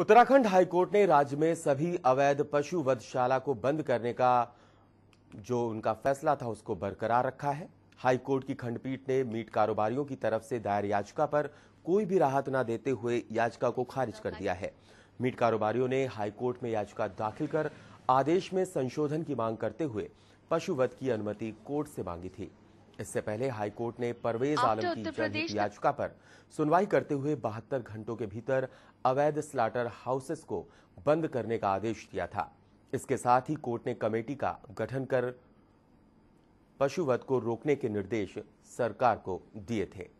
Uttarakhand high court ने राज्य में सभी अवैध पशु वधशाला को बंद करने का जो उनका फैसला था उसको बरकरार रखा है हाईकोर्ट की खंडपीठ ने मीट कारोबारियों की तरफ से दायर याचिका पर कोई भी राहत न देते हुए याचिका को खारिज कर दिया है मीट कारोबारियों ने हाईकोर्ट में याचिका दाखिल कर आदेश में संशोधन की मांग करते हुए पशु वध की अनुमति कोर्ट से मांगी थी इससे पहले हाईकोर्ट ने परवेज आलम की जनहित याचिका पर सुनवाई करते हुए बहत्तर घंटों के भीतर अवैध स्लाटर हाउसेस को बंद करने का आदेश दिया था इसके साथ ही कोर्ट ने कमेटी का गठन कर पशुवध को रोकने के निर्देश सरकार को दिए थे